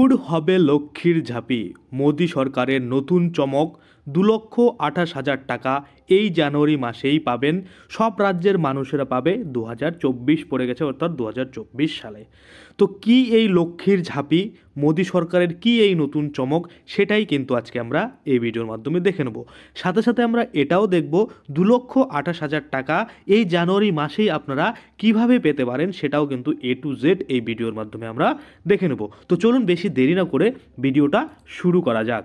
রংপুর হবে লক্ষ্মীর ঝাঁপি মোদি সরকারের নতুন চমক দু লক্ষ আঠাশ হাজার টাকা এই জানুয়ারি মাসেই পাবেন সব রাজ্যের মানুষেরা পাবে দু পড়ে গেছে অর্থাৎ দু সালে তো কি এই লক্ষ্মীর ঝাঁপি মোদী সরকারের কি এই নতুন চমক সেটাই কিন্তু আজকে আমরা এই ভিডিওর মাধ্যমে দেখে নেব সাথে সাথে আমরা এটাও দেখব দু লক্ষ আঠাশ হাজার টাকা এই জানুয়ারি মাসেই আপনারা কিভাবে পেতে পারেন সেটাও কিন্তু এ টু জেড এই ভিডিওর মাধ্যমে আমরা দেখে নেব তো চলুন বেশি দেরি না করে ভিডিওটা শুরু করা যাক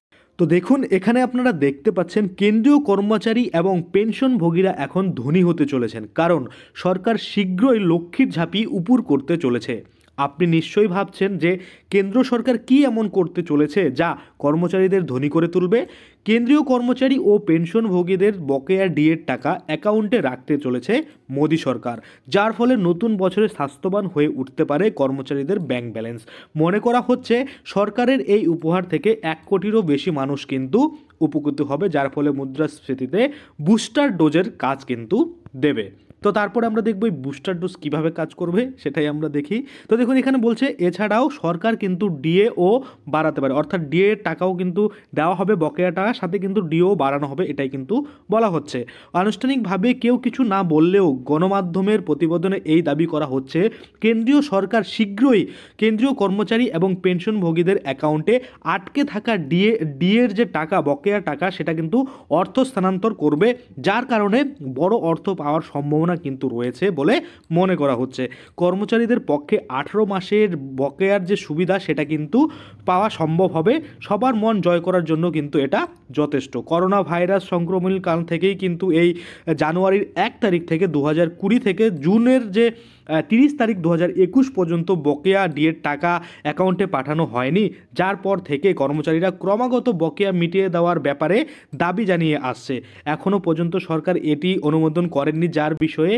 তো দেখুন এখানে আপনারা দেখতে পাচ্ছেন কেন্দ্রীয় কর্মচারী এবং পেনশনভোগীরা এখন ধনী হতে চলেছেন কারণ সরকার শীঘ্রই লক্ষ্মীর ঝাঁপি উপুর করতে চলেছে আপনি নিশ্চয়ই ভাবছেন যে কেন্দ্র সরকার কি এমন করতে চলেছে যা কর্মচারীদের ধনী করে তুলবে কেন্দ্রীয় কর্মচারী ও পেনশনভোগীদের বকেয়া ডিএর টাকা অ্যাকাউন্টে রাখতে চলেছে মোদী সরকার যার ফলে নতুন বছরে স্বাস্থ্যবান হয়ে উঠতে পারে কর্মচারীদের ব্যাংক ব্যালেন্স মনে করা হচ্ছে সরকারের এই উপহার থেকে এক কোটিরও বেশি মানুষ কিন্তু উপকৃত হবে যার ফলে মুদ্রাস্ফীতিতে বুস্টার ডোজের কাজ কিন্তু দেবে তো তারপরে আমরা দেখব এই বুস্টার ডোজ কীভাবে কাজ করবে সেটাই আমরা দেখি তো দেখুন এখানে বলছে এছাড়াও সরকার কিন্তু ডিএ ও বাড়াতে পারে অর্থাৎ ডিএ টাকাও কিন্তু দেওয়া হবে বকেয়া টাকার সাথে কিন্তু ডিও বাড়ানো হবে এটাই কিন্তু বলা হচ্ছে আনুষ্ঠানিকভাবে কেউ কিছু না বললেও গণমাধ্যমের প্রতিবেদনে এই দাবি করা হচ্ছে কেন্দ্রীয় সরকার শীঘ্রই কেন্দ্রীয় কর্মচারী এবং পেনশনভোগীদের অ্যাকাউন্টে আটকে থাকা ডিএ ডিএর যে টাকা বকেয়া টাকা সেটা কিন্তু অর্থ স্থানান্তর করবে যার কারণে বড় অর্থ পাওয়ার সম্ভাবনা সম্ভাবনা কিন্তু রয়েছে বলে মনে করা হচ্ছে কর্মচারীদের পক্ষে আঠেরো মাসের বকেয়ার যে সুবিধা সেটা কিন্তু পাওয়া সম্ভব হবে সবার মন জয় করার জন্য কিন্তু এটা যথেষ্ট করোনা ভাইরাস সংক্রমণ কাল থেকেই কিন্তু এই জানুয়ারির এক তারিখ থেকে দু কুড়ি থেকে জুনের যে তিরিশ তারিখ দু একুশ পর্যন্ত বকেয়া ডিএর টাকা অ্যাকাউন্টে পাঠানো হয়নি যার পর থেকে কর্মচারীরা ক্রমাগত বকেয়া মিটিয়ে দেওয়ার ব্যাপারে দাবি জানিয়ে আসছে এখনও পর্যন্ত সরকার এটি অনুমোদন করেননি যার বিষয়ে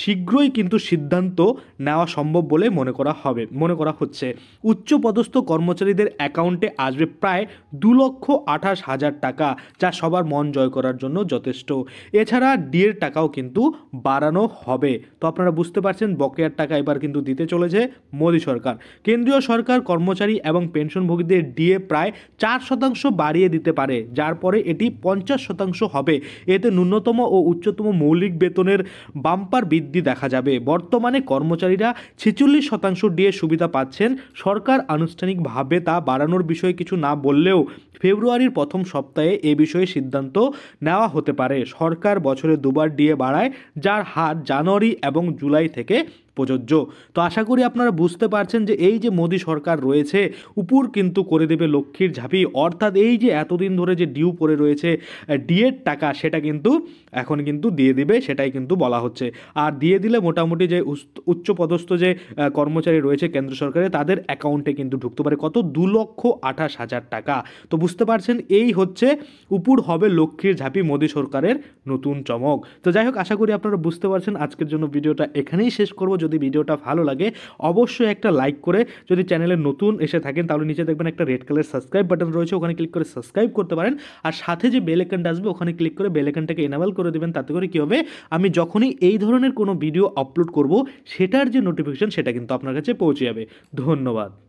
শীঘ্রই কিন্তু সিদ্ধান্ত নেওয়া সম্ভব বলে মনে করা হবে মনে করা হচ্ছে উচ্চপদস্থ কর্মচারীদের অ্যাকাউন্টে আসবে প্রায় দু লক্ষ আঠাশ হাজার টাকা যা সবার মন জয় করার জন্য যথেষ্ট এছাড়া ডিএর টাকাও কিন্তু বাড়ানো হবে তো আপনারা বুঝতে পারছেন বকেয়ার টাকা এবার কিন্তু দিতে চলেছে মোদী সরকার কেন্দ্রীয় সরকার কর্মচারী এবং পেনশনভোগীদের ডিএ প্রায় চার শতাংশ বাড়িয়ে দিতে পারে যার পরে এটি পঞ্চাশ শতাংশ হবে এতে ন্যূনতম ও উচ্চতম মৌলিক বেতনের বাম্পার বৃদ্ধি দেখা যাবে বর্তমানে কর্মচারীরা ছেচল্লিশ শতাংশ ডিএ সুবিধা পাচ্ছেন সরকার আনুষ্ঠানিকভাবে তা বাড়ানোর বিষয়ে কিছু না বললেও ফেব্রুয়ারির প্রথম সপ্তাহ সপ্তাহে এ বিষয়ে সিদ্ধান্ত নেওয়া হতে পারে সরকার বছরে দুবার ডিএ বাড়ায় যার হার জানুয়ারি এবং জুলাই থেকে প্রযোজ্য তো আশা করি আপনারা বুঝতে পারছেন যে এই যে মোদী সরকার রয়েছে উপর কিন্তু করে দেবে লক্ষ্মীর ঝাঁপি অর্থাৎ এই যে এতদিন ধরে যে ডিউ পরে রয়েছে ডিএর টাকা সেটা কিন্তু এখন কিন্তু দিয়ে দিবে সেটাই কিন্তু বলা হচ্ছে আর দিয়ে দিলে মোটামুটি যে উচ্চ উচ্চপদস্থ যে কর্মচারী রয়েছে কেন্দ্র সরকারে তাদের অ্যাকাউন্টে কিন্তু ঢুকতে পারে কত দু লক্ষ আঠাশ হাজার টাকা তো বুঝতে পারছেন এই হচ্ছে উপর হবে লক্ষ্মীর ঝাঁপি মোদী সরকারের নতুন চমক তো যাই হোক আশা করি আপনারা বুঝতে পারছেন আজকের জন্য ভিডিওটা এখানেই শেষ করবো যদি ভিডিওটা ভালো লাগে অবশ্যই একটা লাইক করে যদি চ্যানেলে নতুন এসে থাকেন তাহলে নিচে দেখবেন একটা রেড কালার সাবস্ক্রাইব বাটন রয়েছে ওখানে ক্লিক করে সাবস্ক্রাইব করতে পারেন আর সাথে যে বেল আইকনটা আসবে ওখানে ক্লিক করে বেল আইকনটাকে এনাবেল করে দেবেন তাতে করে কী হবে আমি যখনই এই ধরনের কোনো ভিডিও আপলোড করব সেটার যে নোটিফিকেশান সেটা কিন্তু আপনার কাছে পৌঁছে যাবে ধন্যবাদ